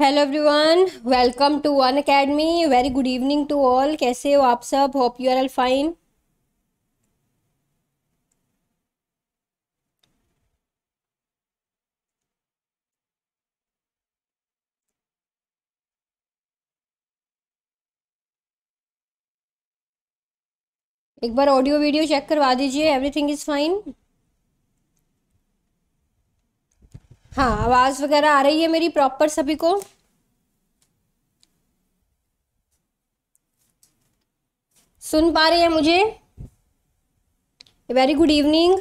Hello everyone welcome to Unacademy very good evening to all कैसे हो आप सब hope you are all fine एक बार ऑडियो वीडियो चेक करवा दीजिए एवरीथिंग इज़ फाइन हाँ आवाज़ वगैरह आ रही है मेरी प्रॉपर सभी को सुन पा रहे हैं मुझे very good evening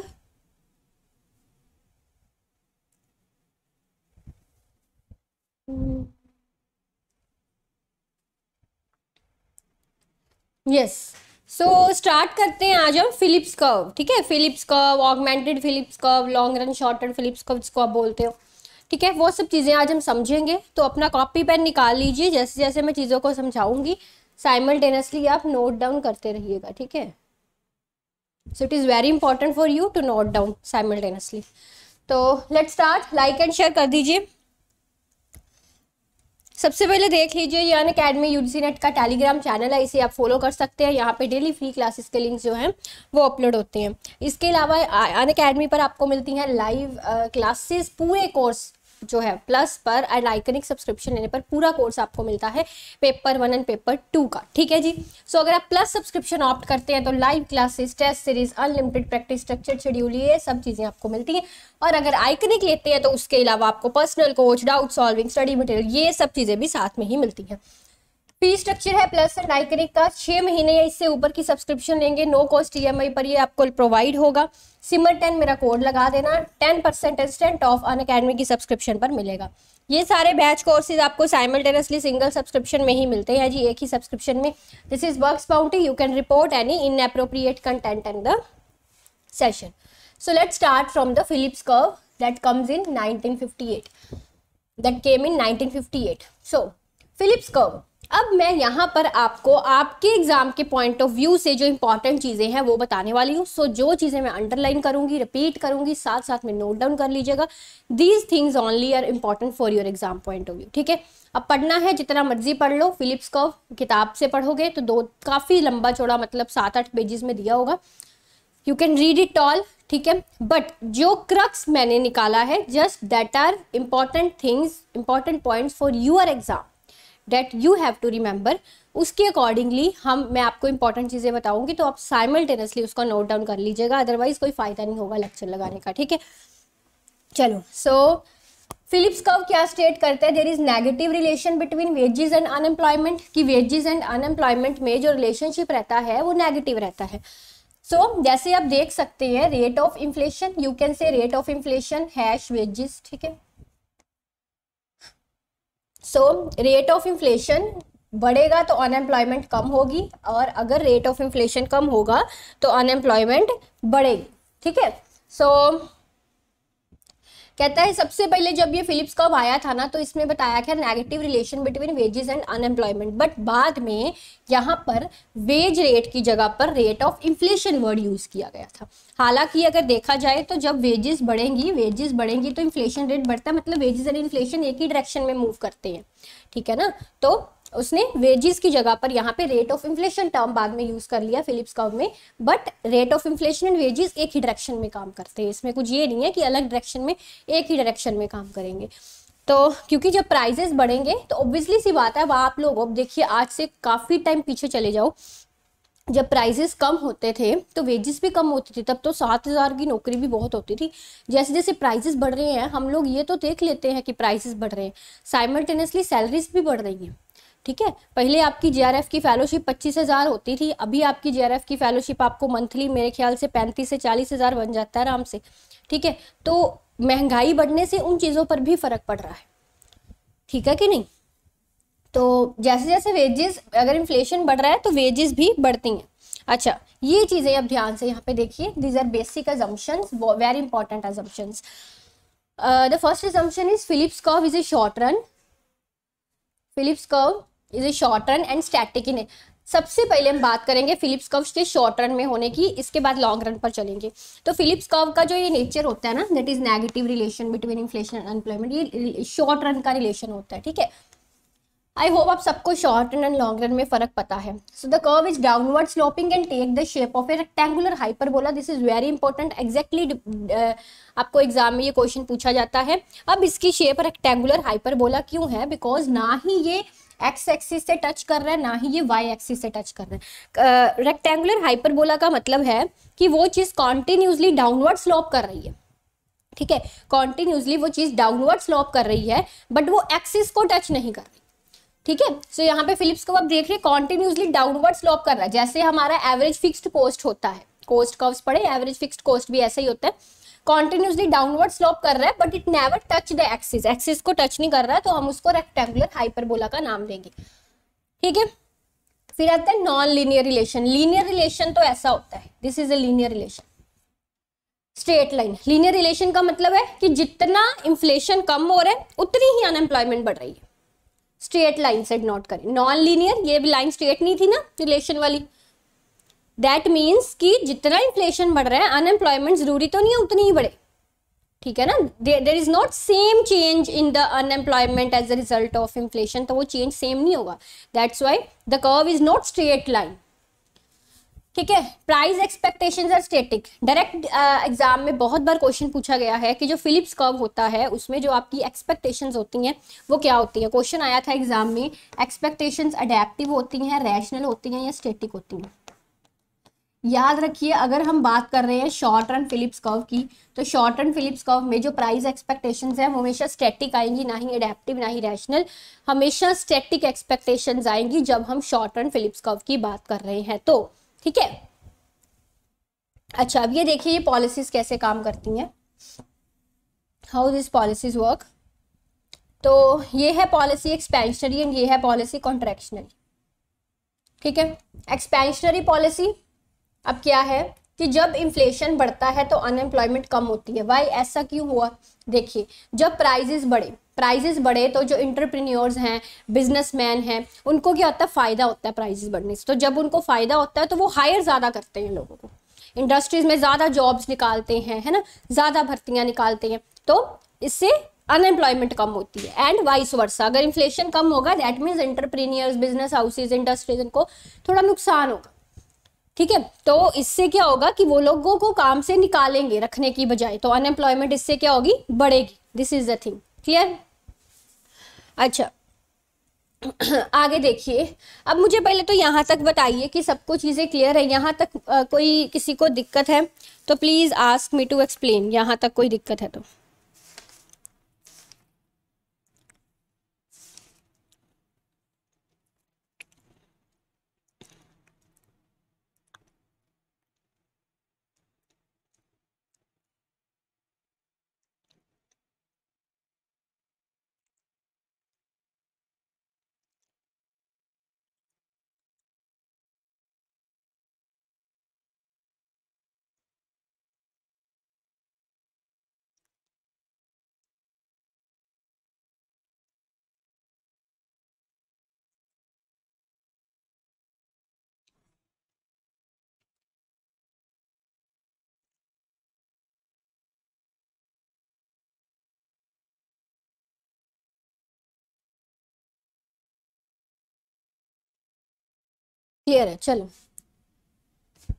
yes so so, start करते हैं आज हम फिलिप्स कर्व ठीक है Phillips curve augmented Phillips curve long run short run Phillips curve जिसको आप बोलते हो ठीक है वो सब चीज़ें आज हम समझेंगे तो अपना कॉपी पेन निकाल लीजिए जैसे जैसे मैं चीज़ों को समझाऊंगी साइमल्टेनियसली आप नोट डाउन करते रहिएगा ठीक है so it is very important for you to note down simultaneously तो let start like and share कर दीजिए सबसे पहले देख लीजिए ये अन अकेडमी यूजीसी नेट का टेलीग्राम चैनल है इसे आप फॉलो कर सकते हैं यहाँ पे डेली फ्री क्लासेस के लिंक्स जो हैं वो अपलोड होते हैं इसके अलावा अन अकेडमी पर आपको मिलती हैं लाइव क्लासेस पूरे कोर्स जो है प्लस पर एंड आइकनिक सब्सक्रिप्शन लेने पर पूरा कोर्स आपको मिलता है paper one and paper two का ठीक है जी सो so, अगर आप प्लस सब्सक्रिप्शन ऑप्ट करते हैं तो live classes test series unlimited practice structure schedule ये सब चीज़ें आपको मिलती हैं और अगर आइकनिक लेते हैं तो उसके अलावा आपको personal coach doubt solving study material ये सब चीज़ें भी साथ में ही मिलती हैं फी स्ट्रक्चर है प्लस नाइकनिक का छः महीने या इससे ऊपर की सब्सक्रिप्शन लेंगे नो कॉस्ट ई पर ये आपको प्रोवाइड होगा सिमर टेन मेरा कोड लगा देना ten percent instant off Unacademy की सब्सक्रिप्शन पर मिलेगा ये सारे बैच कोर्सेज आपको साइमल्टेनियसली सिंगल सब्सक्रिप्शन में ही मिलते हैं जी एक ही सब्सक्रिप्शन में this is work bounty you can report any inappropriate content in the session so let's start from the phillips curve that comes in 1958 that came in 1958 so Phillips curve अब मैं यहाँ पर आपको आपके exam के point of view से जो important चीज़ें हैं वो बताने वाली हूँ सो so, जो चीज़ें मैं अंडरलाइन करूँगी रिपीट करूँगी साथ साथ में नोट डाउन कर लीजिएगा these things only are important for your exam point of view ठीक है अब पढ़ना है जितना मर्जी पढ़ लो फिलिप्स को किताब से पढ़ोगे तो दो काफ़ी लंबा चौड़ा मतलब सात आठ पेजेस में दिया होगा you can read it all ठीक है बट जो क्रक्स मैंने निकाला है just that are important things important points for your exam that you have to remember उसके अकॉर्डिंगली हम मैं आपको इंपॉर्टेंट चीज़ें बताऊंगी तो आप साइमल्टेनियसली उसका नोट डाउन कर लीजिएगा अदरवाइज कोई फ़ायदा नहीं होगा लेक्चर लगाने का ठीक है चलो सो फिलिप्स कव क्या स्टेट करते हैं there is negative relation between wages and unemployment कि वेजेस एंड अनएम्प्लॉयमेंट में जो रिलेशनशिप रहता है वो नेगेटिव रहता है सो so, जैसे आप देख सकते हैं rate of inflation you can say rate of inflation has wages ठीक है सो रेट ऑफ इन्फ्लेशन बढ़ेगा तो अनएम्प्लॉयमेंट कम होगी और अगर रेट ऑफ इन्फ्लेशन कम होगा तो अनएम्प्लॉयमेंट बढ़ेगी ठीक है सो so, कहता है सबसे पहले जब ये फिलिप्स कब आया था ना तो इसमें बताया गया negative relation between wages and unemployment but बाद में यहाँ पर वेज रेट की जगह पर rate of inflation word use किया गया था हालांकि अगर देखा जाए तो जब वेजेस बढ़ेंगी वेजेस बढ़ेंगी तो इन्फ्लेशन रेट बढ़ता है मतलब वेजेस एंड इन्फ्लेशन एक ही डायरेक्शन में मूव करते हैं ठीक है ना तो उसने वेजेस की जगह पर यहाँ पे रेट ऑफ इन्फ्लेशन टर्म बाद में यूज़ कर लिया फिलिप्स कर्व में but rate of inflation and wages एक ही डायरेक्शन में काम करते हैं इसमें कुछ ये नहीं है कि अलग डायरेक्शन में एक ही डायरेक्शन में काम करेंगे तो क्योंकि जब प्राइजेस बढ़ेंगे तो ऑब्वियसली सी बात है वह आप लोग अब देखिए आज से काफ़ी टाइम पीछे चले जाओ जब प्राइजेस कम होते थे तो वेजेस भी कम होती थी तब तो सात हज़ार की नौकरी भी बहुत होती थी जैसे जैसे प्राइजेस बढ़ रहे हैं हम लोग ये तो देख लेते हैं कि प्राइजेस बढ़ रहे हैं साइमल्टेनियसली सैलरीज भी बढ़ रही हैं ठीक है पहले आपकी जे की फेलोशिप पच्चीस हज़ार होती थी अभी आपकी जे की फेलोशिप आपको मंथली मेरे ख्याल से पैंतीस से चालीस हज़ार बन जाता है आराम से ठीक है तो महंगाई बढ़ने से उन चीज़ों पर भी फ़र्क पड़ रहा है ठीक है कि नहीं तो जैसे जैसे वेजेस अगर इन्फ्लेशन बढ़ रहा है तो वेजेस भी बढ़ती हैं अच्छा ये चीज़ें अब ध्यान से यहाँ पे देखिए these are basic assumption very important assumption the first assumption is Phillips curve is a short run Phillips curve a short run and static in सबसे पहले हम बात करेंगे फिलिप्स कव के शॉर्ट रन में होने की इसके बाद लॉन्ग रन पर चलेंगे तो फिलिप्स कर्व का जो ये नेचर होता है ना that is negative relation between inflation and unemployment ये शॉर्ट रन का रिलेशन होता है ठीक है आई होप आप सबको short run and long run में फर्क पता है so the curve is downward sloping and take the shape of a rectangular hyperbola this is very important exactly आपको एग्जाम में ये क्वेश्चन पूछा जाता है अब इसकी शेप रेक्टेंगुलर हाइपर बोला क्यों है बिकॉज ना ही ये एक्स एक्सिस से टच कर रहा है ना ही ये वाई एक्सिस से टच कर रहा है रेक्टेंगुलर हाइपरबोला का मतलब है कि वो चीज़ कॉन्टिन्यूसली डाउनवर्ड स्लोप कर रही है ठीक है कॉन्टिन्यूसली वो चीज़ डाउनवर्ड स्लोप कर रही है बट वो एक्सिस को टच नहीं कर रही ठीक है सो यहाँ पे फिलिप्स को आप देख रहे हैं कॉन्टिन्यूसली डाउनवर्ड स्लोप कर रहा है जैसे हमारा एवरेज फिक्स कोस्ट होता है कोस्ट कर्व्स पड़े एवरेज फिक्स्ड कोस्ट भी ऐसा ही होता है कॉन्टिन्यूसली डाउनवर्ड स्लोप कर रहा है but it never touch the axis axis को टच नहीं कर रहा है तो हम उसको रेक्टेंगुलर हाइपरबोला का नाम देंगे ठीक है फिर आते हैं non linear relation linear relation तो ऐसा होता है this is a linear relation straight line linear relation का मतलब है कि जितना इन्फ्लेशन कम हो रहा है उतनी ही अनएम्प्लॉयमेंट बढ़ रही है स्ट्रेट लाइन से नॉट करें नॉन लीनियर ये भी लाइन स्ट्रेट नहीं थी ना रिलेशन वाली दैट मीन्स कि जितना इन्फ्लेशन बढ़ रहा है अनएम्प्लॉयमेंट ज़रूरी तो नहीं है उतनी ही बढ़े ठीक है ना there is not same change in the unemployment as a result of inflation तो वो चेंज सेम नहीं होगा that's why the curve is not straight line ठीक है price expectations are static direct exam में बहुत बार क्वेश्चन पूछा गया है कि जो फिलिप्स कर्व होता है उसमें जो आपकी एक्सपेक्टेशंस होती हैं वो क्या होती हैं क्वेश्चन आया था एग्जाम में एक्सपेक्टेशंस अडेप्टिव होती हैं रैशनल होती हैं या स्टेटिक होती हैं याद रखिए अगर हम बात कर रहे हैं शॉर्ट रन फिलिप्स कर्व की तो शॉर्ट रन फिलिप्स कर्व में जो प्राइस एक्सपेक्टेशन है हमेशा स्टैटिक आएंगी ना ही अडेप्टिव ना ही रैशनल हमेशा स्टैटिक एक्सपेक्टेशन आएंगी जब हम शॉर्ट रन फिलिप्स कर्व की बात कर रहे हैं तो ठीक है अच्छा अब ये देखिए ये पॉलिसीज कैसे काम करती हैं हाउ दिस पॉलिसीज वर्क तो ये है पॉलिसी एक्सपेंशनरी एंड ये है पॉलिसी कॉन्ट्रेक्शनरी ठीक है एक्सपेंशनरी पॉलिसी अब क्या है कि जब इन्फ्लेशन बढ़ता है तो अनएम्प्लॉयमेंट कम होती है वाई ऐसा क्यों हुआ देखिए जब प्राइजेस बढ़े प्राइजेस बढ़े तो जो इंटरप्रीन्योर्स हैं बिजनेसमैन हैं उनको क्या होता है फ़ायदा होता है प्राइजेस बढ़ने से तो जब उनको फ़ायदा होता है तो वो हायर ज़्यादा करते हैं लोगों को इंडस्ट्रीज़ में ज़्यादा जॉब्स निकालते हैं है ना ज़्यादा भर्तियाँ निकालते हैं तो इससे अनएम्प्लॉयमेंट कम होती है एंड वाइस वर्सा अगर इन्फ्लेशन कम होगा that means entrepreneurs business houses industries इनको थोड़ा नुकसान होगा ठीक है तो इससे क्या होगा कि वो लोगों को काम से निकालेंगे रखने की बजाय तो अनएम्प्लॉयमेंट इससे क्या होगी बढ़ेगी this is the thing clear अच्छा आगे देखिए अब मुझे पहले तो यहाँ तक बताइए कि सबको चीज़ें क्लियर है यहाँ तक आ, कोई किसी को दिक्कत है तो please ask me to explain यहाँ तक कोई दिक्कत है तो क्लियर है चलो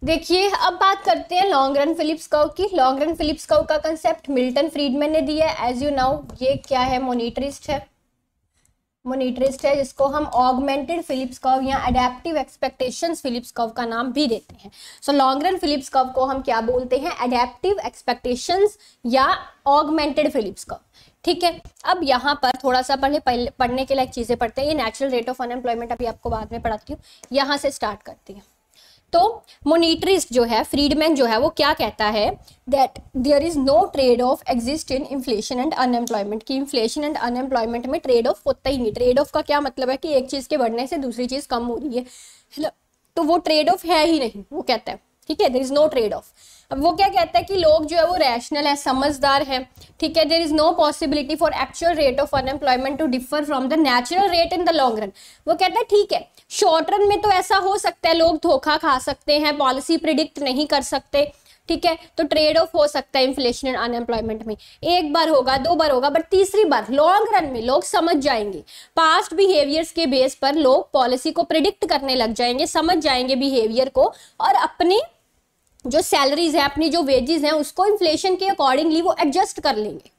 देखिए अब बात करते हैं लॉन्ग रन फिलिप्स काउ की लॉन्ग रन फिलिप्स काउ का कंसेप्ट मिल्टन फ्रीडमैन ने दिया है एज यू नाउ ये क्या है मोनिटरिस्ट है मोनिटरिस्ट है जिसको हम ऑगमेंटेड फिलिप्स कव या अडेप्टिव एक्सपेक्टेशन फिलिप्स कव का नाम भी देते हैं सो लॉन्ग रन फिलिप्स कव को हम क्या बोलते हैं अडेप्टिव एक्सपेक्टेशन या ऑगमेंटेड फिलिप्स कव ठीक है अब यहाँ पर थोड़ा सा पहले पढ़ने के लिए चीज़ें पढ़ते हैं ये नेचुरल रेट ऑफ अनएम्प्लॉयमेंट अभी आपको बाद में पढ़ाती हूँ यहाँ से स्टार्ट करती हूँ तो मोनिटरिस्ट जो है फ्रीडमैन जो है वो क्या कहता है that there is no trade off exist in inflation and unemployment कि इन्फ्लेशन एंड अनएम्प्लॉयमेंट में ट्रेड ऑफ होता ही नहीं ट्रेड ऑफ का क्या मतलब है कि एक चीज़ के बढ़ने से दूसरी चीज़ कम हो रही है तो वो ट्रेड ऑफ है ही नहीं वो कहता है ठीक है there is no trade off अब वो क्या कहता है कि लोग जो है वो रैशनल है समझदार है ठीक है there is no possibility for actual rate of unemployment to differ from the natural rate in the long run वो कहता है ठीक है शॉर्ट रन में तो ऐसा हो सकता है लोग धोखा खा सकते हैं पॉलिसी प्रिडिक्ट नहीं कर सकते ठीक है तो ट्रेड ऑफ हो सकता है इन्फ्लेशन एंड अनएम्प्लॉयमेंट में एक बार होगा दो बार होगा बट तीसरी बार लॉन्ग रन में लोग समझ जाएंगे पास्ट बिहेवियर्स के बेस पर लोग पॉलिसी को प्रिडिक्ट करने लग जाएंगे समझ जाएंगे बिहेवियर को और अपनी जो सैलरीज है अपनी जो वेजेस हैं उसको इन्फ्लेशन के अकॉर्डिंगली वो एडजस्ट कर लेंगे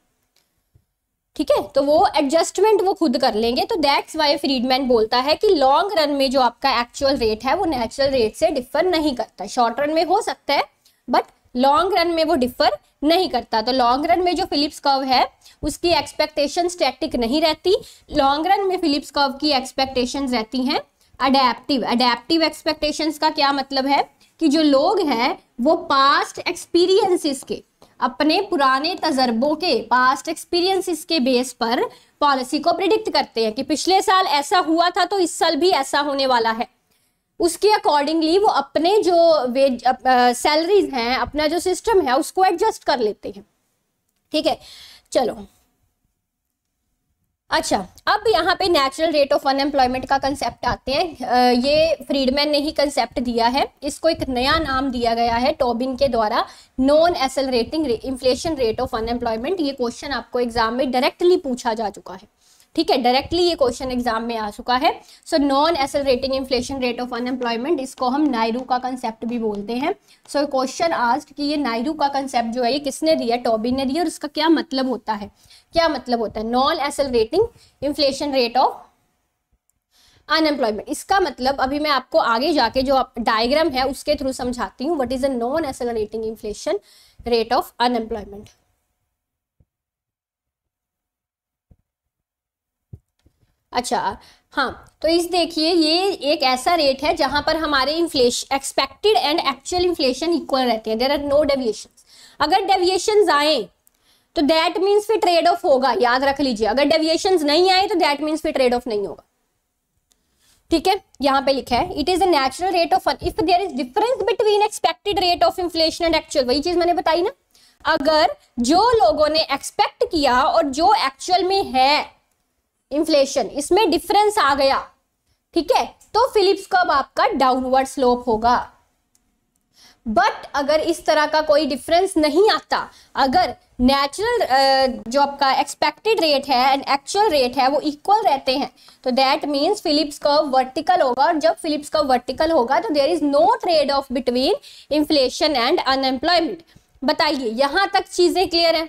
ठीक है तो वो एडजस्टमेंट वो खुद कर लेंगे तो दैट्स वाई फ्रीडमैन बोलता है कि लॉन्ग रन में जो आपका एक्चुअल रेट है वो नेचुरल रेट से डिफर नहीं करता शॉर्ट रन में हो सकता है बट लॉन्ग रन में वो डिफर नहीं करता तो लॉन्ग रन में जो फिलिप्स कर्व है उसकी एक्सपेक्टेशन स्टैटिक नहीं रहती लॉन्ग रन में फिलिप्स कर्व की एक्सपेक्टेशन रहती हैं अडेप्टिव अडेप्टिव एक्सपेक्टेशन का क्या मतलब है कि जो लोग हैं वो पास्ट एक्सपीरियंसेस के अपने पुराने तजर्बों के पास्ट एक्सपीरियंसेस के बेस पर पॉलिसी को प्रिडिक्ट करते हैं कि पिछले साल ऐसा हुआ था तो इस साल भी ऐसा होने वाला है उसके अकॉर्डिंगली वो अपने जो वेज सैलरीज हैं अपना जो सिस्टम है उसको एडजस्ट कर लेते हैं ठीक है चलो अच्छा अब यहाँ पे नेचुरल रेट ऑफ अनएम्प्लॉयमेंट का कंसेप्ट आते हैं ये फ्रीडमैन ने ही कंसेप्ट दिया है इसको एक नया नाम दिया गया है टॉबिन के द्वारा non rating inflation rate of unemployment ये क्वेश्चन आपको एग्जाम में डायरेक्टली पूछा जा चुका है ठीक है डायरेक्टली ये क्वेश्चन एग्जाम में आ चुका है so non accelerating inflation rate of unemployment इसको हम नायरू का कंसेप्ट भी बोलते हैं सो क्वेश्चन आज कि ये नायरू का कंसेप्ट जो है ये किसने दिया टॉबी ने दिया और इसका क्या मतलब होता है क्या मतलब होता है non accelerating inflation rate of unemployment इसका मतलब अभी मैं आपको आगे जाके जो डायग्राम है उसके थ्रू समझाती हूँ what is a non accelerating inflation rate of unemployment अच्छा हाँ तो इस देखिए ये एक ऐसा रेट है जहाँ पर हमारे inflation expected and actual inflation equal रहते हैं देर आर नो डेविएशन अगर डेविएशन आए तो दैट मीन्स फिर ट्रेड ऑफ होगा याद रख लीजिए अगर डेविएशन नहीं आए तो दैट मीन्स फिर ट्रेड ऑफ नहीं होगा ठीक है यहाँ पे लिखा है it is a natural rate of if there is difference between expected rate of inflation and actual वही चीज मैंने बताई ना अगर जो लोगों ने एक्सपेक्ट किया और जो एक्चुअल में है इन्फ्लेशन इसमें डिफरेंस आ गया ठीक है तो फिलिप्स कब आपका डाउनवर्ड स्लोप होगा बट अगर इस तरह का कोई डिफरेंस नहीं आता अगर नेचुरल जो आपका एक्सपेक्टेड रेट है एंड एक्चुअल रेट है वो इक्वल रहते हैं तो that means Phillips curve vertical होगा और जब फिलिप्स कर्व वर्टिकल होगा तो there is no trade off between inflation and unemployment बताइए यहाँ तक चीज़ें क्लियर है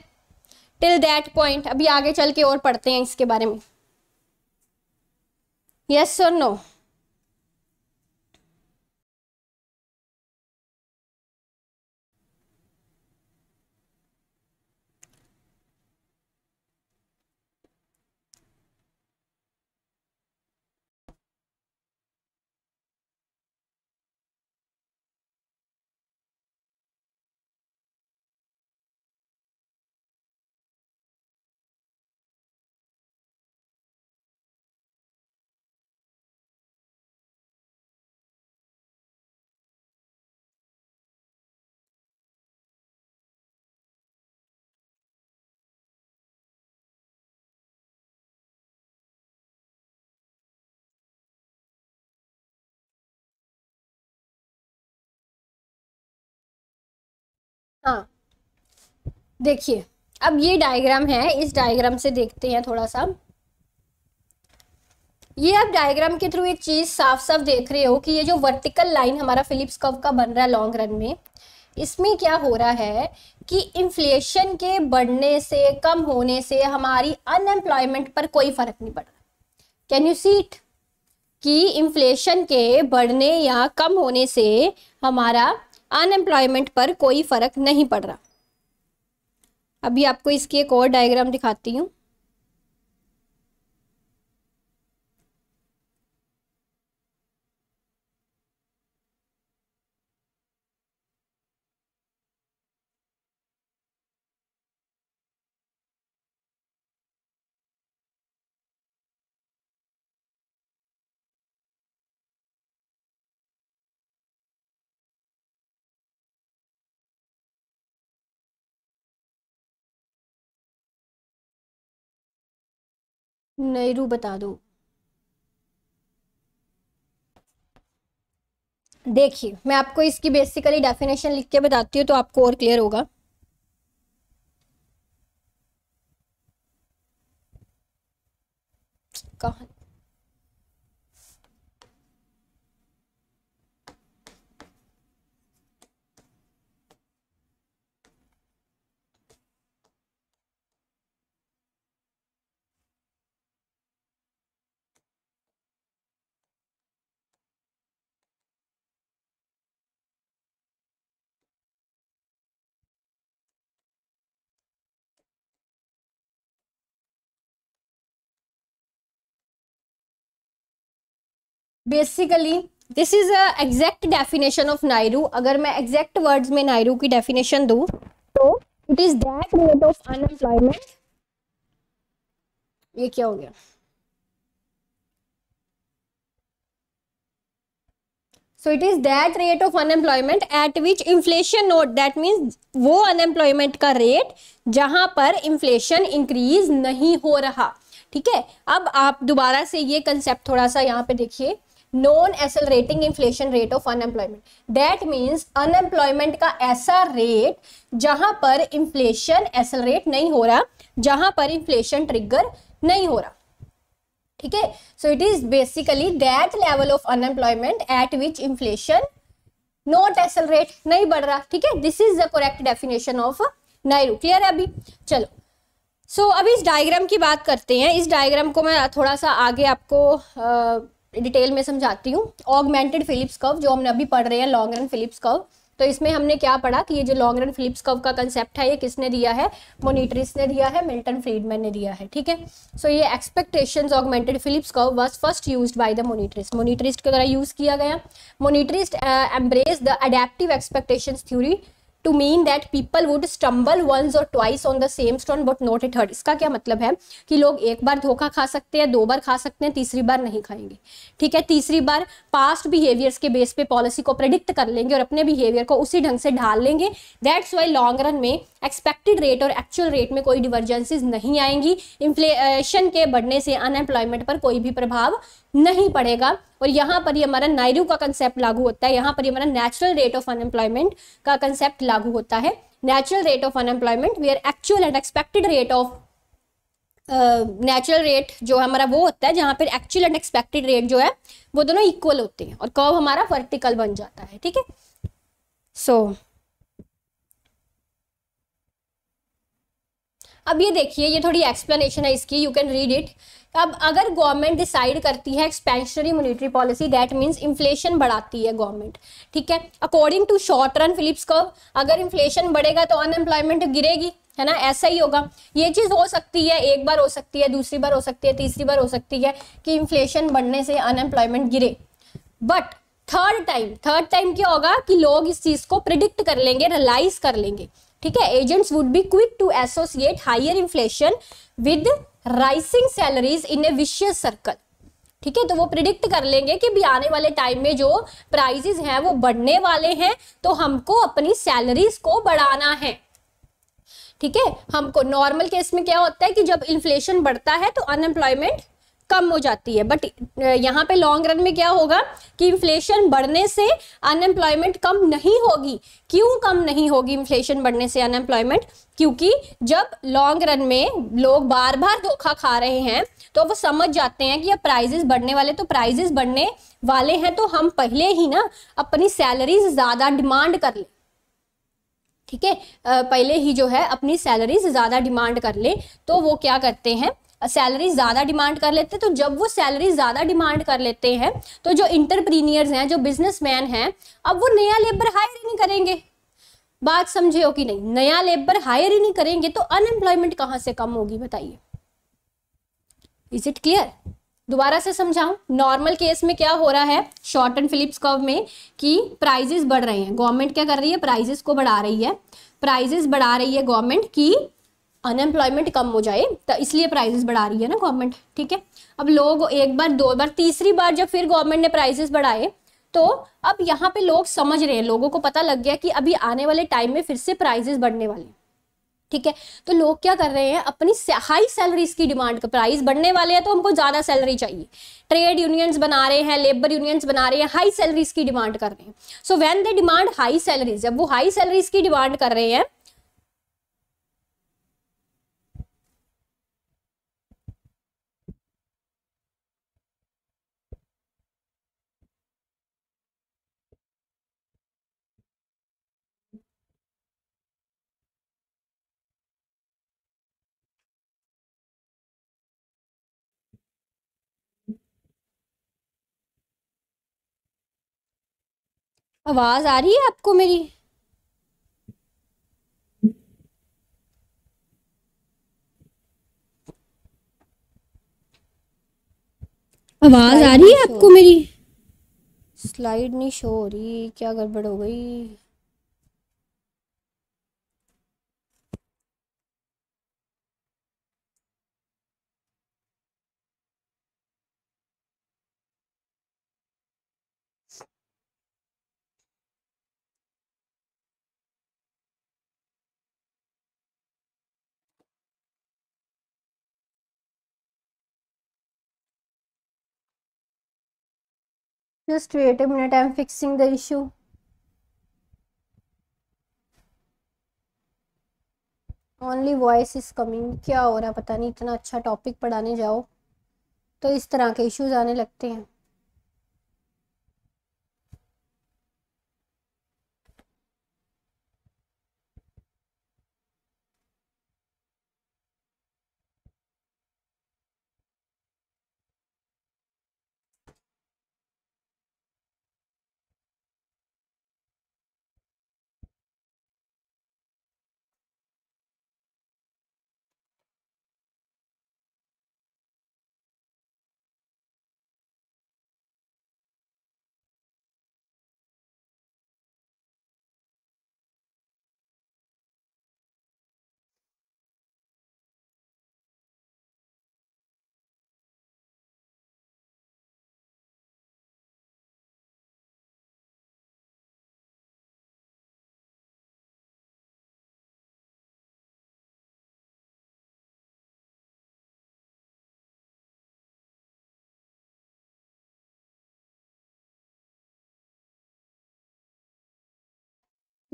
टिल दैट पॉइंट अभी आगे चल के और पढ़ते हैं इसके बारे में Yes or no? देखिए अब ये डायग्राम है इस डायग्राम से देखते हैं थोड़ा सा ये आप डायग्राम के थ्रू एक चीज साफ साफ देख रहे हो कि ये जो वर्टिकल लाइन हमारा फिलिप्स कव का बन रहा है लॉन्ग रन में इसमें क्या हो रहा है कि इन्फ्लेशन के बढ़ने से कम होने से हमारी अनएम्प्लॉयमेंट पर कोई फर्क नहीं पड़ रहा कैन यू सीट कि इन्फ्लेशन के बढ़ने या कम होने से हमारा अनएम्प्लॉयमेंट पर कोई फर्क नहीं पड़ रहा अभी आपको इसकी एक और डायग्राम दिखाती हूँ नेहरू बता दो देखिए मैं आपको इसकी बेसिकली डेफिनेशन लिख के बताती हूँ तो आपको और क्लियर होगा कहा basically this is a exact definition of NAIRU अगर मैं एग्जैक्ट वर्ड्स में नायरू की डेफिनेशन दू तो it is that rate of unemployment ये क्या हो गया so it is that rate of unemployment at which inflation not that means वो अनएम्प्लॉयमेंट का रेट जहां पर इन्फ्लेशन इंक्रीज नहीं हो रहा ठीक है अब आप दोबारा से ये कंसेप्ट थोड़ा सा यहाँ पे देखिए non accelerating inflation rate of unemployment that means unemployment का ऐसा रेट जहां पर इन्फ्लेशन एसलरेट नहीं हो रहा जहां पर इन्फ्लेशन ट्रिगर नहीं हो रहा ठीक है so it is basically that level of unemployment at which inflation not accelerate नहीं बढ़ रहा ठीक है this is the correct definition of NAIRU clear है अभी चलो सो so, अभी इस डायग्राम की बात करते हैं इस डायग्राम को मैं थोड़ा सा आगे आपको आ, डिटेल में समझाती हूँ ऑगमेंटेड फिलिप्स कव जो हमने अभी पढ़ रहे हैं लॉन्ग रन फिलिप्स कव तो इसमें हमने क्या पढ़ा कि ये जो लॉन्ग रन फिलिप्स कव का कंसेप्ट है ये किसने दिया है मोनिट्रिस ने दिया है मिल्टन फ्रीडमैन ने दिया है ठीक है सो ये expectations augmented Phillips curve was first used by the monetarist monetarist के द्वारा यूज किया गया monetarist embrace the adaptive expectation theory to mean that people would stumble once or twice on the same stone but not it hurt इसका क्या मतलब है कि लोग एक बार धोखा खा सकते हैं दो बार खा सकते हैं तीसरी बार नहीं खाएंगे ठीक है तीसरी बार पास्ट बिहेवियर्स के बेस पे पॉलिसी को प्रेडिक्ट कर लेंगे और अपने बिहेवियर को उसी ढंग से ढाल लेंगे दैट्स वाई लॉन्ग रन में एक्सपेक्टेड रेट और एक्चुअल रेट में कोई डिवर्जेंसीज नहीं आएंगी इन्फ्लेशन के बढ़ने से अनएम्प्लॉयमेंट पर कोई भी प्रभाव नहीं पड़ेगा और यहाँ पर ये हमारा नायरू का कंसेप्ट लागू होता है यहाँ पर ये हमारा नेचुरल रेट ऑफ अनएम्प्लॉयमेंट का कंसेप्ट लागू होता है natural rate of unemployment we are actual and expected rate of natural rate जो हमारा वो होता है जहाँ पर एक्चुअल एंड एक्सपेक्टेड रेट जो है वो दोनों इक्वल होते हैं और कब हमारा वर्टिकल बन जाता है ठीक है सो अब ये देखिए ये थोड़ी एक्सप्लेनेशन है इसकी यू कैन रीड इट अब अगर गवर्नमेंट डिसाइड करती है expansionary monetary policy that means inflation बढ़ाती है गवर्नमेंट ठीक है according to short run Phillips curve अगर इन्फ्लेशन बढ़ेगा तो अनएम्प्लॉयमेंट गिरेगी है ना ऐसा ही होगा ये चीज़ हो सकती है एक बार हो सकती है दूसरी बार हो सकती है तीसरी बार हो सकती है कि इन्फ्लेशन बढ़ने से अनएम्प्लॉयमेंट गिरे but third time third time क्या होगा कि लोग इस चीज़ को प्रिडिक्ट कर लेंगे रिलाइज कर लेंगे ठीक है agents would be quick to associate higher inflation with rising salaries in a vicious circle ठीक है तो वो प्रिडिक्ट कर लेंगे कि भी आने वाले टाइम में जो प्राइजेस हैं वो बढ़ने वाले हैं तो हमको अपनी सैलरीज को बढ़ाना है ठीक है हमको नॉर्मल केस में क्या होता है कि जब इन्फ्लेशन बढ़ता है तो अनएम्प्लॉयमेंट कम हो जाती है बट यहाँ पे लॉन्ग रन में क्या होगा कि इन्फ्लेशन बढ़ने से अनएम्प्लॉयमेंट कम नहीं होगी क्यों कम नहीं होगी इन्फ्लेशन बढ़ने से अनएम्प्लॉयमेंट क्योंकि जब लॉन्ग रन में लोग बार बार धोखा खा रहे हैं तो वो समझ जाते हैं कि अब प्राइजेस बढ़ने वाले तो प्राइजेस बढ़ने वाले हैं तो हम पहले ही ना अपनी सैलरीज ज़्यादा डिमांड कर लें ठीक है पहले ही जो है अपनी सैलरीज ज़्यादा डिमांड कर ले तो वो क्या करते हैं सैलरी ज़्यादा डिमांड कर लेते हैं तो जब वो सैलरी ज़्यादा डिमांड कर लेते हैं तो जो इंटरप्रीनियर्स हैं जो बिजनेसमैन हैं अब वो नया लेबर हायर ही नहीं करेंगे बात समझे हो कि नहीं नया लेबर हायर ही नहीं करेंगे तो अनएम्प्लॉयमेंट कहां से कम होगी बताइए इज इट क्लियर दोबारा से समझाऊं नॉर्मल केस में क्या हो रहा है शॉर्ट एंड फिलिप्स कर्व में कि प्राइजेस बढ़ रहे हैं गवर्नमेंट क्या कर रही है प्राइजेस को बढ़ा रही है प्राइजेस बढ़ा रही है गवर्नमेंट की अनएम्प्लॉयमेंट कम हो जाए तो इसलिए प्राइसेस बढ़ा रही है ना गवर्नमेंट ठीक है अब लोग एक बार दो बार तीसरी बार जब फिर गवर्नमेंट ने प्राइसेस बढ़ाए तो अब यहाँ पे लोग समझ रहे हैं लोगों को पता लग गया कि अभी आने वाले टाइम में फिर से प्राइजेस बढ़ने वाले हैं ठीक है तो लोग क्या कर रहे हैं अपनी हाई सैलरीज की डिमांड का प्राइस बढ़ने वाले हैं तो हमको ज़्यादा सैलरी चाहिए ट्रेड यूनियंस बना रहे हैं लेबर यूनियंस बना रहे हैं हाई सैलरीज की डिमांड कर रहे हैं so when they demand high salaries जब वो हाई सैलरीज की डिमांड कर रहे हैं आवाज आ रही है आपको मेरी आवाज आ रही है आपको मेरी स्लाइड नहीं शो हो रही क्या गड़बड़ हो गई Just wait a minute, I am fixing the issue. Only voice is coming क्या हो रहा है पता नहीं इतना अच्छा टॉपिक पढ़ाने जाओ तो इस तरह के इश्यूज आने लगते हैं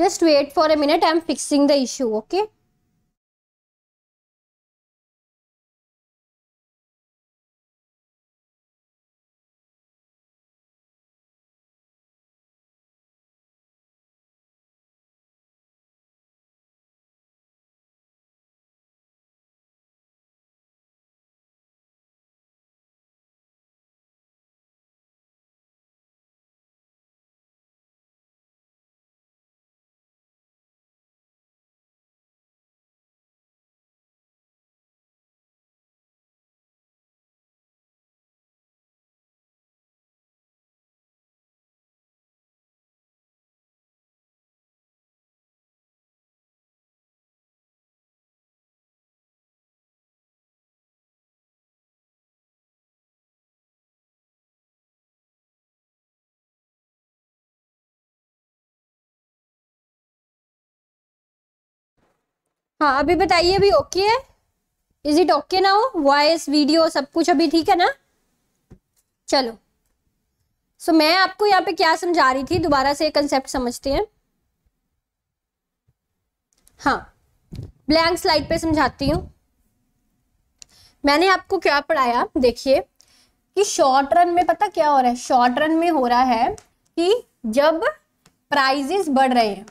Just wait for a minute. I'm fixing the issue. Okay. हाँ अभी बताइए अभी ओके है इज इट ओके ना हो वॉइस वीडियो सब कुछ अभी ठीक है ना चलो सो so, मैं आपको यहाँ पे क्या समझा रही थी दोबारा से कंसेप्ट समझते हैं हाँ ब्लैंक स्लाइड पे समझाती हूँ मैंने आपको क्या पढ़ाया देखिए कि शॉर्ट रन में पता क्या हो रहा है शॉर्ट रन में हो रहा है कि जब प्राइजेस बढ़ रहे हैं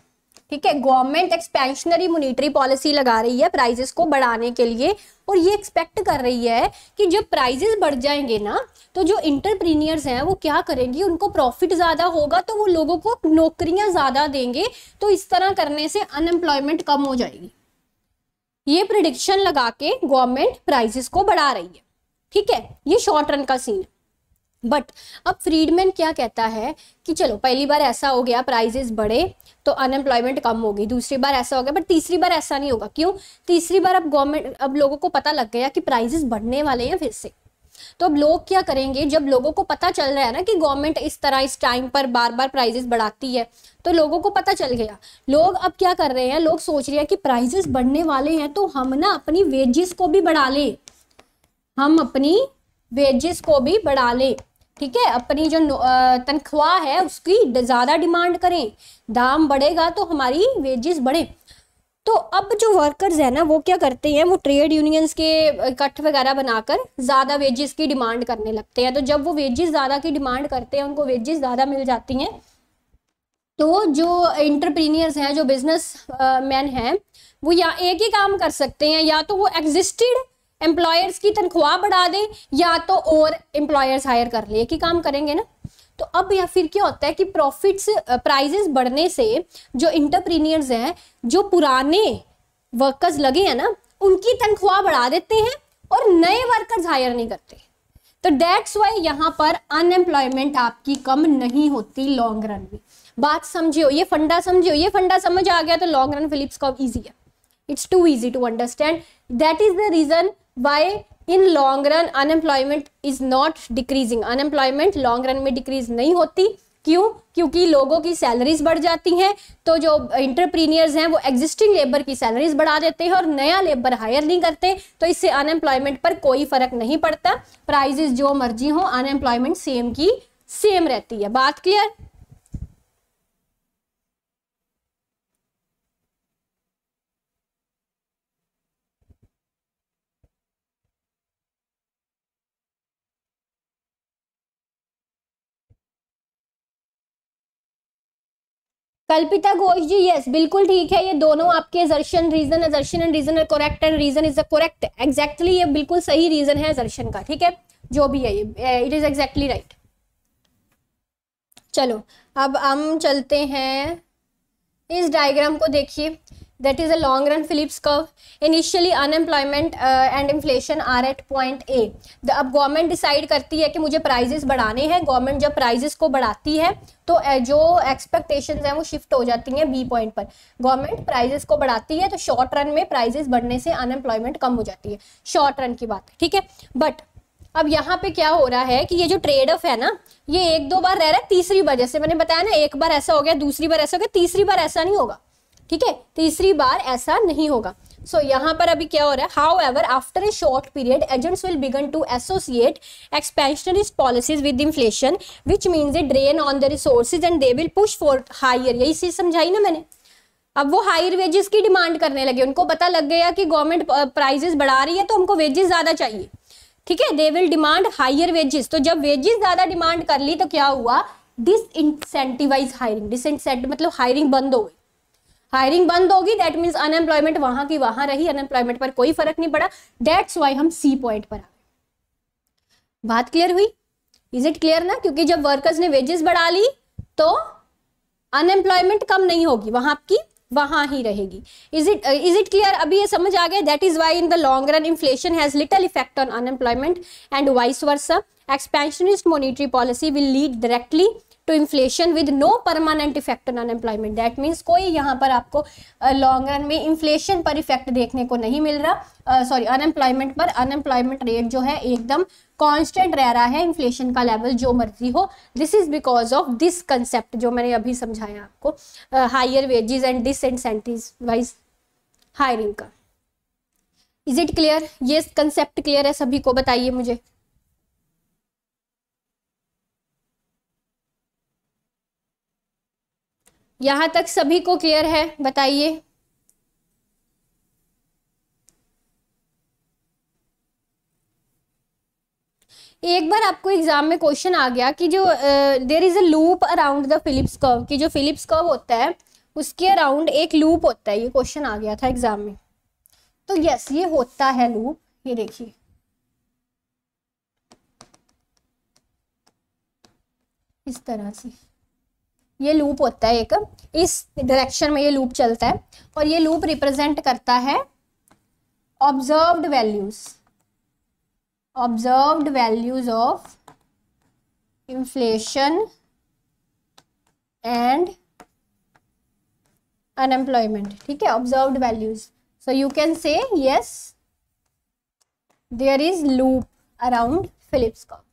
ठीक है गवर्नमेंट एक्सपेंशनरी मोनिटरी पॉलिसी लगा रही है प्राइजेस को बढ़ाने के लिए और ये एक्सपेक्ट कर रही है कि जब प्राइजेस बढ़ जाएंगे ना तो जो इंटरप्रीनियर्स हैं वो क्या करेंगे उनको प्रॉफिट ज़्यादा होगा तो वो लोगों को नौकरियां ज़्यादा देंगे तो इस तरह करने से अनएम्प्लॉयमेंट कम हो जाएगी ये प्रिडिक्शन लगा के गवर्नमेंट प्राइजेस को बढ़ा रही है ठीक है ये शॉर्ट रन का सीन है बट अब फ्रीडमैन क्या कहता है कि चलो पहली बार ऐसा हो गया प्राइजेस बढ़े तो अनएम्प्लॉयमेंट कम होगी दूसरी बार ऐसा हो गया बट तीसरी बार ऐसा नहीं होगा क्यों तीसरी बार अब गवर्नमेंट अब लोगों को पता लग गया कि प्राइजेस बढ़ने वाले हैं फिर से तो अब लोग क्या करेंगे जब लोगों को पता चल रहा है ना कि गवर्नमेंट इस तरह इस टाइम पर बार बार प्राइजेस बढ़ाती है तो लोगों को पता चल गया लोग अब क्या कर रहे हैं लोग सोच रहे हैं कि प्राइजेस बढ़ने वाले हैं तो हम ना अपनी वेजेस को भी बढ़ा लें हम अपनी वेजेस को भी बढ़ा लें ठीक है अपनी जो तनख्वाह है उसकी ज़्यादा डिमांड करें दाम बढ़ेगा तो हमारी वेजेस बढ़े तो अब जो वर्कर्स हैं ना वो क्या करते हैं वो ट्रेड यूनियंस के इकट्ठ वगैरह बनाकर ज़्यादा वेजेस की डिमांड करने लगते हैं तो जब वो वेजेस ज़्यादा की डिमांड करते हैं उनको वेजेस ज़्यादा मिल जाती हैं तो जो इंटरप्रीनियर्स हैं जो बिजनेस मैन हैं वो या एक ही काम कर सकते हैं या तो वो एग्जिस्टेड एम्प्लॉयर्स की तनख्वाह बढ़ा दें या तो और एम्प्लॉयर्स हायर कर ले कि काम करेंगे ना तो अब या फिर क्या होता है कि प्रॉफिट्स प्राइजेस बढ़ने से जो इंटरप्रीनियर्स हैं जो पुराने वर्कर्स लगे हैं ना उनकी तनख्वाह बढ़ा देते हैं और नए वर्कर्स हायर नहीं करते तो डेट्स वाई यहाँ पर अनएम्प्लॉयमेंट आपकी कम नहीं होती लॉन्ग रन में बात समझियो ये फंडा समझियो ये फंडा समझ आ गया तो लॉन्ग रन फिलिप्स का ईजी है it's too easy to understand that is the reason why in long run unemployment is not decreasing unemployment long run में डिक्रीज नहीं होती क्यों क्योंकि लोगों की सैलरीज बढ़ जाती हैं तो जो इंटरप्रीनियर्स हैं वो एग्जिस्टिंग लेबर की सैलरीज बढ़ा देते हैं और नया लेबर हायर नहीं करते तो इससे अनएम्प्लॉयमेंट पर कोई फर्क नहीं पड़ता प्राइजेस जो मर्जी हो अनएम्प्लॉयमेंट सेम की सेम रहती है बात क्लियर कल्पिता घोष जी यस बिल्कुल ठीक है ये दोनों आपके assertion reason assertion and reason correct and reason is the correct exactly ये बिल्कुल सही रीजन है एजर्शन का ठीक है जो भी है ये इट इज एग्जैक्टली राइट चलो अब हम चलते हैं इस डायग्राम को देखिए that is a long run Phillips curve. Initially unemployment uh, and inflation are at point A. The, अब गवर्नमेंट डिसाइड करती है कि मुझे प्राइजेस बढ़ाने हैं गवर्नमेंट जब प्राइजेस को बढ़ाती है तो जो एक्सपेक्टेशन हैं वो शिफ्ट हो जाती हैं बी पॉइंट पर गवर्नमेंट प्राइजेस को बढ़ाती है तो शॉर्ट रन में प्राइजेस बढ़ने से अनएम्प्लॉयमेंट कम हो जाती है शॉर्ट रन की बात है ठीक है बट अब यहाँ पे क्या हो रहा है कि ये जो ट्रेड ऑफ है ना ये एक दो बार रह रहा है तीसरी बार जैसे मैंने बताया ना एक बार ऐसा हो गया दूसरी बार ऐसा हो गया तीसरी बार ऐसा नहीं होगा ठीक है तीसरी बार ऐसा नहीं होगा सो so, यहाँ पर अभी क्या हो रहा है however after a short period agents will begin to associate expansionary policies with inflation which means a drain on the resources and they will push for higher यही चीज समझाई ना मैंने अब वो हायर वेजेस की डिमांड करने लगे उनको पता लग गया कि गवर्नमेंट प्राइजेस uh, बढ़ा रही है तो हमको वेजेस ज़्यादा चाहिए ठीक है they will demand higher wages तो जब वेजेस ज़्यादा डिमांड कर ली तो क्या हुआ डिस इंसेंटिवाइज हायरिंग डिस मतलब हायरिंग बंद हो गई हायरिंग बंद होगी दैट मीन्स अनएम्प्लॉयमेंट वहां की वहां रही अनएम्प्लॉयमेंट पर कोई फर्क नहीं पड़ा डेट्स वाई हम सी पॉइंट पर आ गए बात क्लियर हुई इज इट क्लियर ना क्योंकि जब वर्कर्स ने वेजेस बढ़ा ली तो अनएम्प्लॉयमेंट कम नहीं होगी वहां की वहां ही रहेगी is it is it clear अभी ये समझ आ गया that is why in the long run inflation has little effect on unemployment and vice versa expansionist monetary policy will lead directly to inflation with no permanent effect on unemployment that means कोई यहाँ पर आपको long run में inflation पर effect देखने को नहीं मिल रहा सॉरी अनएम्प्लॉयमेंट पर अनएम्प्लॉयमेंट रेट जो है एकदम कॉन्स्टेंट रह रहा है इन्फ्लेशन का लेवल जो मर्जी हो this is because of this concept जो मैंने अभी समझाया आपको higher wages and disincentivise hiring का इज इट क्लियर ये कंसेप्ट क्लियर है सभी को बताइए मुझे यहाँ तक सभी को क्लियर है बताइए एक बार आपको एग्जाम में क्वेश्चन आ गया कि जो there is a loop around the Phillips curve कि जो फिलिप्स कर्व होता है उसके अराउंड एक लूप होता है ये क्वेश्चन आ गया था एग्जाम में तो यस ये होता है लूप ये देखिए इस तरह से ये लूप होता है एक इस डायरेक्शन में ये लूप चलता है और ये लूप रिप्रेजेंट करता है observed values observed values of inflation and unemployment ठीक है observed values so you can say yes there is loop around Phillips curve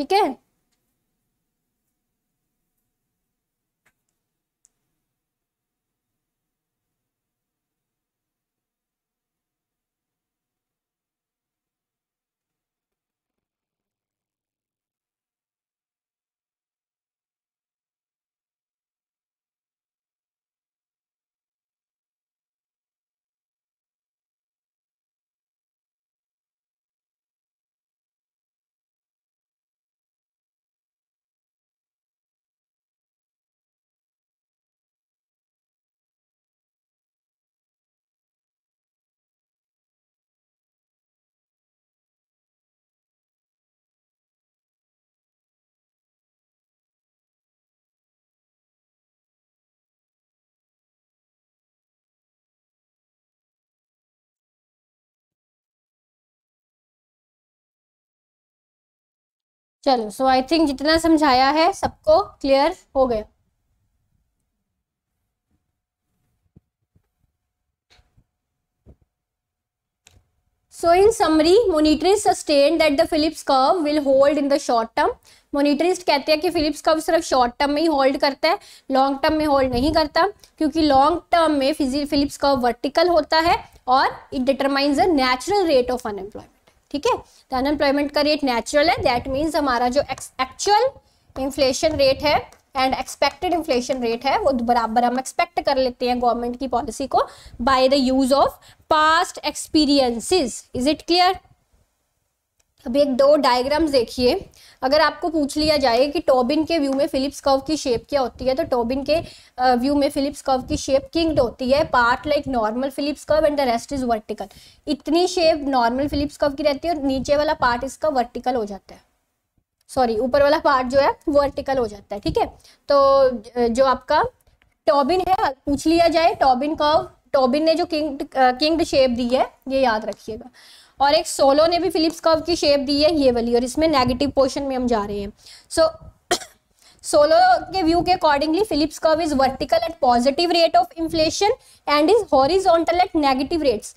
ठीक है चलो सो आई थिंक जितना समझाया है सबको क्लियर हो गया so in summary monetarist sustain that the Phillips curve will hold in the short term monetarist कहते हैं कि फिलिप्स कर्व सिर्फ शॉर्ट टर्म में ही होल्ड करता है लॉन्ग टर्म में होल्ड नहीं करता क्योंकि लॉन्ग टर्म में फिलिप्स कर्व वर्टिकल होता है और it determines a natural rate of unemployment ठीक है तो अनएम्प्लॉयमेंट का रेट नेचुरल है दैट मीन्स हमारा जो एक्चुअल इन्फ्लेशन रेट है एंड एक्सपेक्टेड इन्फ्लेशन रेट है वो बराबर हम एक्सपेक्ट कर लेते हैं गवर्नमेंट की पॉलिसी को by the use of past experiences is it clear अभी एक दो डायग्राम्स देखिए अगर आपको पूछ लिया जाए कि टॉबिन के व्यू में फिलिप्स कर्व की शेप क्या होती है तो टॉबिन के व्यू में फिलिप्स कर्व की शेप किंग्ड होती है part like normal Phillips curve and the rest is vertical इतनी शेप नॉर्मल फिलिप्स कर्व की रहती है और नीचे वाला पार्ट इसका वर्टिकल हो जाता है सॉरी ऊपर वाला पार्ट जो है वर्टिकल हो जाता है ठीक है तो जो आपका टॉबिन है पूछ लिया जाए टॉबिन कर्व टॉबिन ने जो किंग किंग्ड शेप दी है ये याद रखिएगा और एक सोलो ने भी फिलिप्स कर्व की शेप दी है ये वाली और इसमें नेगेटिव पोर्शन में हम जा रहे हैं सो सोलो के व्यू के accordingly Phillips curve is vertical at positive rate of inflation and is horizontal at negative rates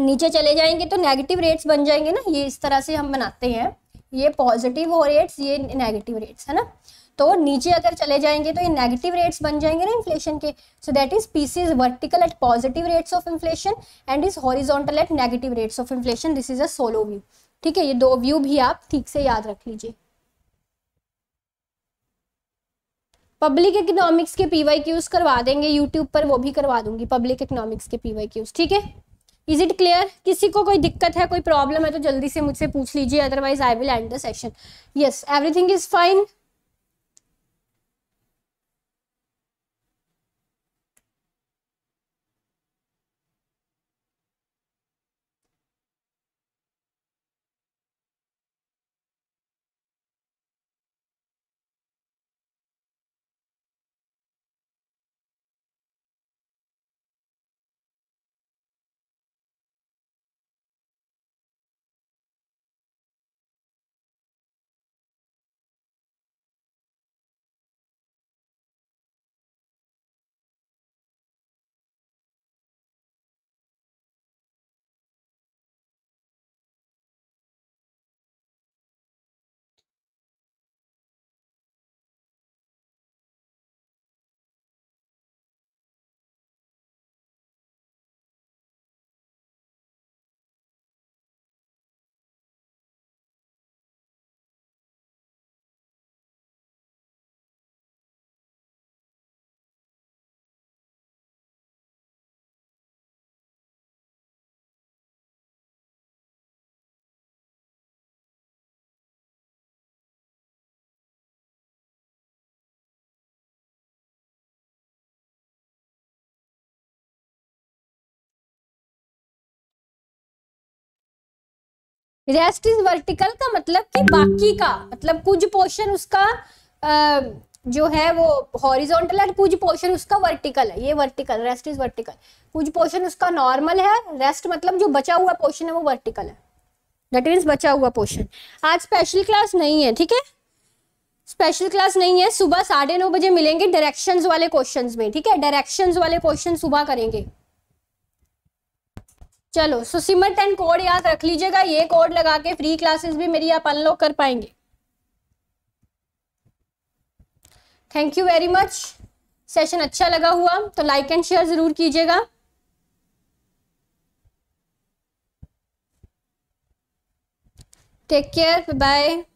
नीचे चले जाएंगे तो नेगेटिव रेट्स बन जाएंगे ना ये इस तरह से हम बनाते हैं ये पॉजिटिव रेट्स ये नेगेटिव रेट्स है ना तो नीचे अगर चले जाएंगे तो ये नेगेटिव रेट्स बन जाएंगे ना इन्फ्लेशन के so that is PC is vertical at positive rates of inflation and is horizontal at negative rates of inflation this is a Solow view ठीक है ये दो व्यू भी आप ठीक से याद रख लीजिए पब्लिक इकोनॉमिक्स के पीवाई क्यूज करवा देंगे यूट्यूब पर वो भी करवा दूंगी पब्लिक इकोनॉमिक्स के पीवाई क्यूज ठीक है इज इट क्लियर किसी को कोई दिक्कत है कोई प्रॉब्लम है तो जल्दी से मुझसे पूछ लीजिए otherwise I will end the session yes everything is fine rest is vertical का मतलब कि बाकी का मतलब कुछ पोर्शन उसका जो है वो हॉरिजॉन्टल है कुछ पोर्शन उसका वर्टिकल है ये वर्टिकल रेस्ट इज वर्टिकल कुछ पोर्शन उसका नॉर्मल है रेस्ट मतलब जो बचा हुआ पोर्शन है वो वर्टिकल है दैट मीन्स बचा हुआ पोर्शन आज स्पेशल क्लास नहीं है ठीक है स्पेशल क्लास नहीं है सुबह साढ़े नौ बजे मिलेंगे डायरेक्शंस वाले क्वेश्चंस में ठीक है डायरेक्शंस वाले क्वेश्चन सुबह करेंगे चलो सो सिमर टेन कोड याद रख लीजिएगा ये कोड लगा के फ्री क्लासेस भी मेरी आप अनलॉक कर पाएंगे thank you very much session अच्छा लगा हुआ तो लाइक एंड शेयर जरूर कीजिएगा टेक केयर बाय